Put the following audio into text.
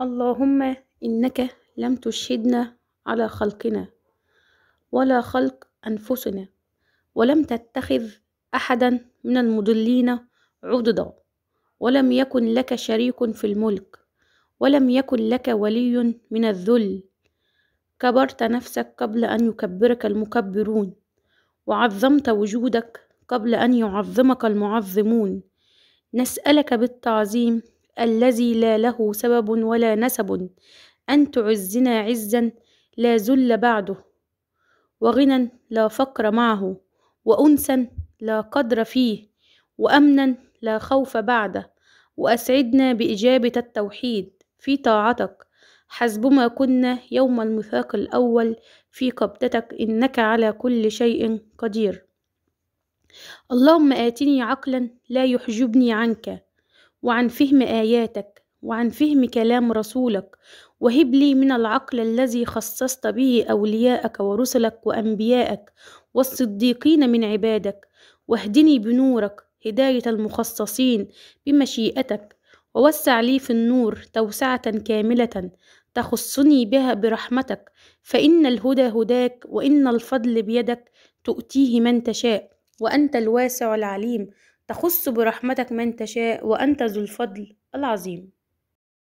اللهم إنك لم تشهدنا على خلقنا ولا خلق أنفسنا ولم تتخذ أحدا من المضلين عضدا ولم يكن لك شريك في الملك ولم يكن لك ولي من الذل كبرت نفسك قبل أن يكبرك المكبرون وعظمت وجودك قبل أن يعظمك المعظمون نسألك بالتعظيم الذي لا له سبب ولا نسب أن تعزنا عزا لا ذل بعده وغنى لا فقر معه وأنسا لا قدر فيه وأمنا لا خوف بعده وأسعدنا بإجابة التوحيد في طاعتك حسبما كنا يوم الميثاق الأول في قبضتك إنك على كل شيء قدير اللهم آتني عقلا لا يحجبني عنك وعن فهم آياتك وعن فهم كلام رسولك وهب لي من العقل الذي خصصت به أولياءك ورسلك وأنبياءك والصديقين من عبادك واهدني بنورك هداية المخصصين بمشيئتك ووسع لي في النور توسعة كاملة تخصني بها برحمتك فإن الهدى هداك وإن الفضل بيدك تؤتيه من تشاء وأنت الواسع العليم تخص برحمتك من تشاء وأنت ذو الفضل العظيم